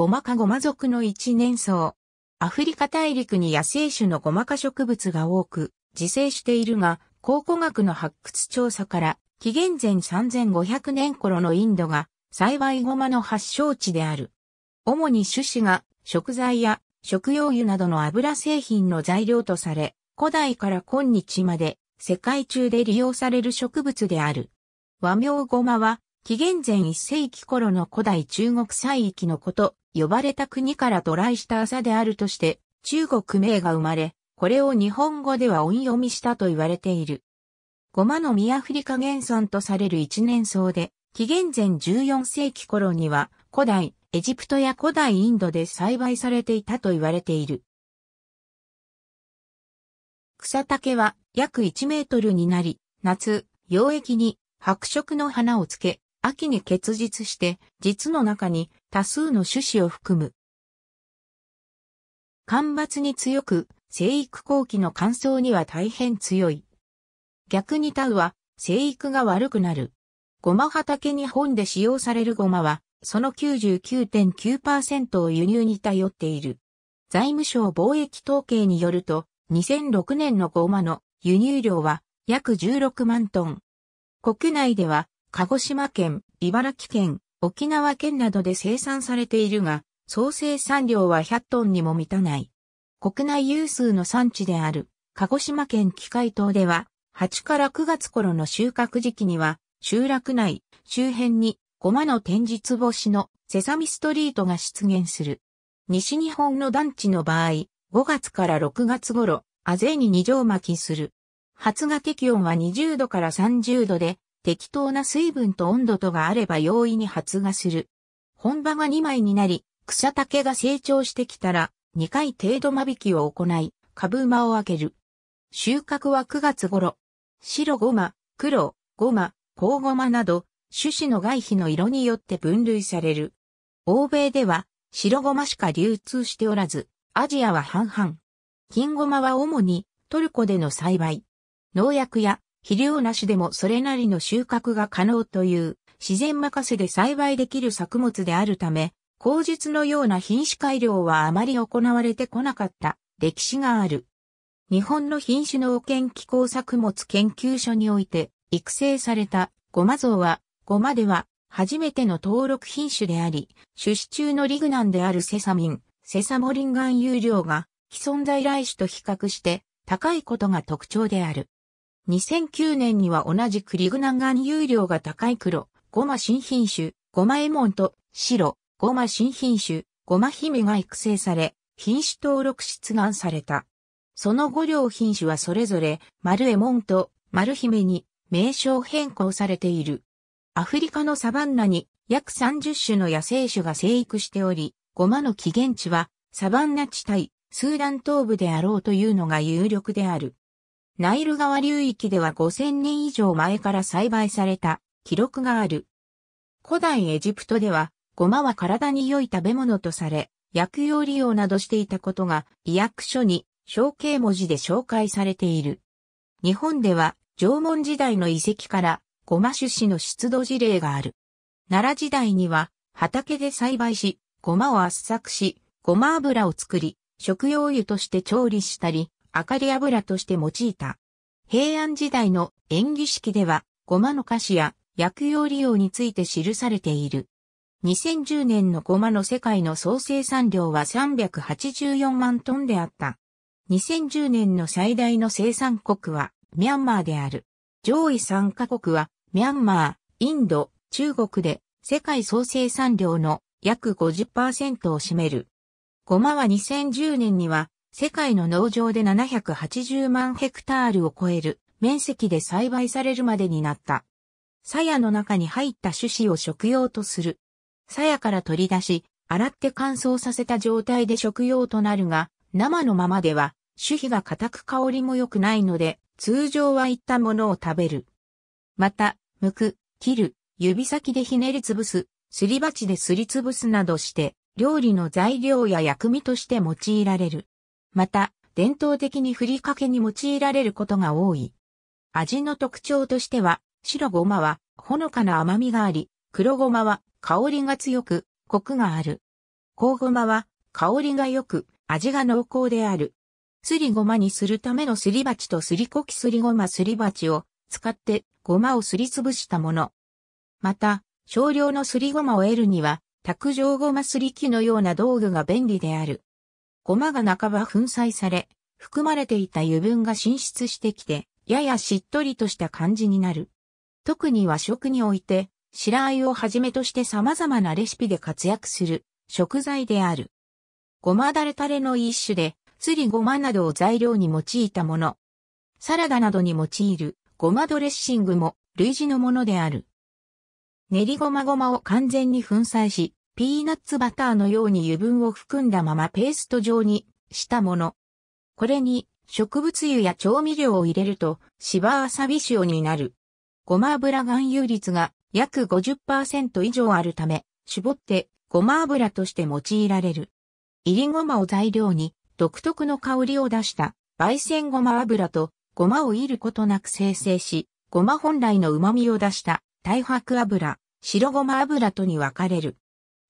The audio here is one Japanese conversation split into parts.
ゴマかゴマ族の一年草。アフリカ大陸に野生種のゴマ科植物が多く、自生しているが、考古学の発掘調査から、紀元前3500年頃のインドが、幸いゴマの発祥地である。主に種子が食材や食用油などの油製品の材料とされ、古代から今日まで世界中で利用される植物である。和名ゴマは紀元前1世紀頃の古代中国西域のこと呼ばれた国から渡来した朝であるとして、中国名が生まれ、これを日本語では音読みしたと言われている。ゴマの実アフリカ原産とされる一年草で、紀元前14世紀頃には、古代、エジプトや古代インドで栽培されていたと言われている。草丈は約1メートルになり、夏、溶液に白色の花をつけ、秋に結実して、実の中に多数の種子を含む。干ばつに強く、生育後期の乾燥には大変強い。逆にタウは、生育が悪くなる。ごま畑に本で使用されるごまは、その99.9%を輸入に頼っている。財務省貿易統計によると、2006年のゴマの輸入量は約16万トン。国内では鹿児島県、茨城県、沖縄県などで生産されているが、総生産量は100トンにも満たない。国内有数の産地である、鹿児島県機械島では、8から9月頃の収穫時期には、集落内、周辺に、ゴマの天日ぼしのセサミストリートが出現する。西日本の団地の場合、5月から6月頃、あぜに二条巻きする。発芽適温は20度から30度で、適当な水分と温度とがあれば容易に発芽する。本葉が2枚になり、草丈が成長してきたら、2回程度間引きを行い、株馬を開ける。収穫は9月頃。白ごま、黒、ごま、黄ごまなど、種子の外皮の色によって分類される。欧米では、白ごましか流通しておらず、アジアは半々。金ごまは主にトルコでの栽培。農薬や肥料なしでもそれなりの収穫が可能という自然任せで栽培できる作物であるため、口述のような品種改良はあまり行われてこなかった歴史がある。日本の品種農研機構作物研究所において育成されたゴマ像は、ゴマでは初めての登録品種であり、種子中のリグナンであるセサミン、セサモリンガン有量が既存在来種と比較して高いことが特徴である。2009年には同じくリグナンガン有料が高い黒、ゴマ新品種、ゴマエモンと白、ゴマ新品種、ゴマ姫が育成され、品種登録出願された。その5両品種はそれぞれ、丸エモンと丸姫に名称変更されている。アフリカのサバンナに約30種の野生種が生育しており、ゴマの起源地はサバンナ地帯、スーダン東部であろうというのが有力である。ナイル川流域では5000年以上前から栽培された記録がある。古代エジプトでは、ゴマは体に良い食べ物とされ、薬用利用などしていたことが、医薬書に象形文字で紹介されている。日本では、縄文時代の遺跡から、ゴマ種子の出土事例がある。奈良時代には、畑で栽培し、ゴマを圧搾し、ゴマ油を作り、食用油として調理したり、明かり油として用いた。平安時代の演技式では、ごまの菓子や薬用利用について記されている。2010年のごまの世界の総生産量は384万トンであった。2010年の最大の生産国はミャンマーである。上位3カ国はミャンマー、インド、中国で世界総生産量の約50%を占める。ごまは2010年には世界の農場で780万ヘクタールを超える面積で栽培されるまでになった。鞘の中に入った種子を食用とする。鞘から取り出し、洗って乾燥させた状態で食用となるが、生のままでは、種皮が硬く香りも良くないので、通常はいったものを食べる。また、剥く、切る、指先でひねりつぶす、すり鉢ですりつぶすなどして、料理の材料や薬味として用いられる。また、伝統的にふりかけに用いられることが多い。味の特徴としては、白ごまはほのかな甘みがあり、黒ごまは香りが強く、コクがある。香ごまは香りが良く、味が濃厚である。すりごまにするためのすり鉢とすりこきすりごますり鉢を使ってごまをすりつぶしたもの。また、少量のすりごまを得るには、卓上ごますり器のような道具が便利である。ゴマが半ば粉砕され、含まれていた油分が浸出してきて、ややしっとりとした感じになる。特に和食において、白あゆをはじめとして様々なレシピで活躍する食材である。ごまだれタレの一種で、すりごまなどを材料に用いたもの。サラダなどに用いるごまドレッシングも類似のものである。練りごまごまを完全に粉砕し、ピーナッツバターのように油分を含んだままペースト状にしたもの。これに植物油や調味料を入れると芝わさび塩になる。ごま油含有率が約50%以上あるため、絞ってごま油として用いられる。入りごまを材料に独特の香りを出した焙煎ごま油とごまを煎ることなく生成し、ごま本来の旨味を出した大白油、白ごま油とに分かれる。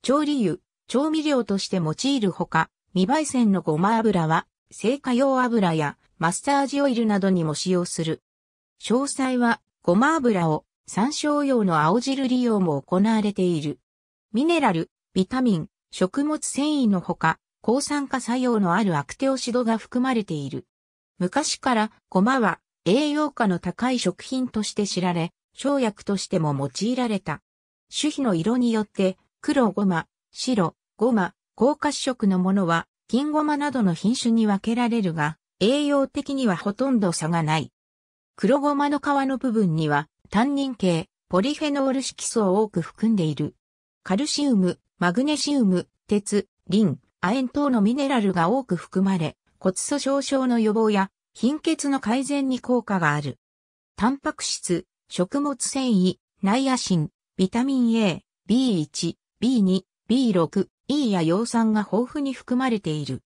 調理油、調味料として用いるほか、未焙煎のごま油は、製菓用油やマッサージオイルなどにも使用する。詳細は、ごま油を参照用の青汁利用も行われている。ミネラル、ビタミン、食物繊維のほか、抗酸化作用のあるアクテオシドが含まれている。昔からごまは栄養価の高い食品として知られ、生薬としても用いられた。種皮の色によって黒ごま、白、ごま、高褐色のものは、金ごまなどの品種に分けられるが、栄養的にはほとんど差がない。黒ごまの皮の部分には、タンニン系、ポリフェノール色素を多く含んでいる。カルシウム、マグネシウム、鉄、リン、亜鉛等のミネラルが多く含まれ、骨粗鬆症の予防や貧血の改善に効果がある。タンパク質、食物繊維、ナイアシン、ビタミン A、B1、B2、B6、E や葉酸が豊富に含まれている。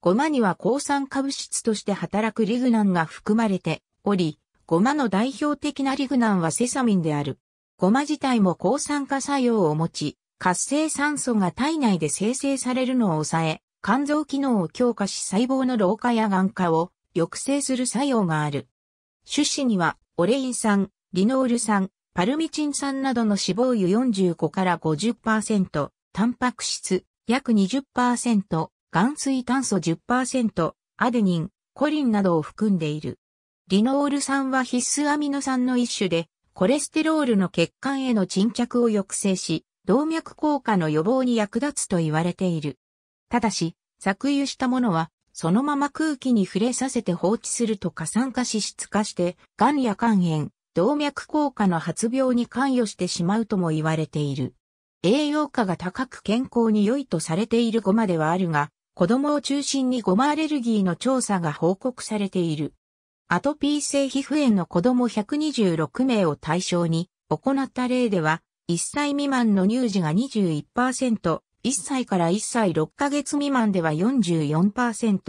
ゴマには抗酸化物質として働くリグナンが含まれており、ゴマの代表的なリグナンはセサミンである。ゴマ自体も抗酸化作用を持ち、活性酸素が体内で生成されるのを抑え、肝臓機能を強化し細胞の老化や眼化を抑制する作用がある。種子には、オレイン酸、リノール酸、パルミチン酸などの脂肪油45から50%、タンパク質約20%、含水炭素10%、アデニン、コリンなどを含んでいる。リノール酸は必須アミノ酸の一種で、コレステロールの血管への沈着を抑制し、動脈硬化の予防に役立つと言われている。ただし、搾油したものは、そのまま空気に触れさせて放置すると過酸化脂質化して、癌や肝炎、動脈硬化の発病に関与してしまうとも言われている。栄養価が高く健康に良いとされているごまではあるが、子供を中心にごまアレルギーの調査が報告されている。アトピー性皮膚炎の子供126名を対象に行った例では、1歳未満の乳児が21%、1歳から1歳6ヶ月未満では44%、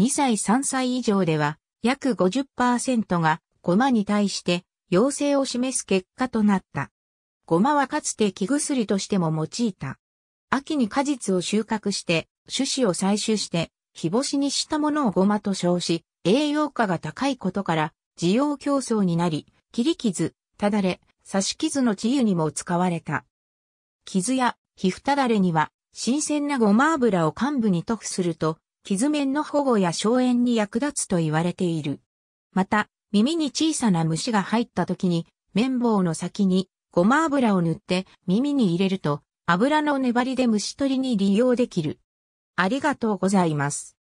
2歳3歳以上では約50%がゴマに対して陽性を示す結果となった。ごまはかつて木薬としても用いた。秋に果実を収穫して、種子を採取して、日干しにしたものをごまと称し、栄養価が高いことから、需要競争になり、切り傷、ただれ、刺し傷の治癒にも使われた。傷や皮膚ただれには、新鮮なごま油を患部に塗布すると、傷面の保護や消炎に役立つと言われている。また、耳に小さな虫が入った時に、綿棒の先にごま油を塗って耳に入れると、油の粘りで虫取りに利用できる。ありがとうございます。